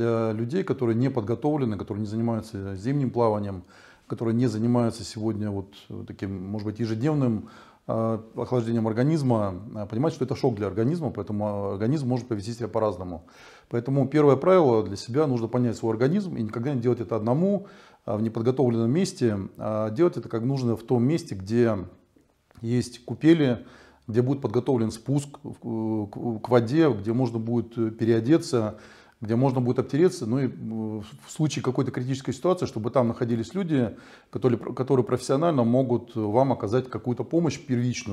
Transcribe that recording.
для людей, которые не подготовлены, которые не занимаются зимним плаванием, которые не занимаются сегодня вот э, таким, может быть, ежедневным э, охлаждением организма, а, понимать, что это шок для организма, поэтому э, организм может повести себя по-разному. Поэтому первое правило для себя нужно понять свой организм и никогда не делать это одному а, в неподготовленном месте, а делать это как нужно в том месте, где есть купели, где будет подготовлен спуск к воде, где можно будет переодеться, где можно будет обтереться, ну и э, в случае какой-то критической ситуации, чтобы там находились люди, которые, которые профессионально могут вам оказать какую-то помощь первичную,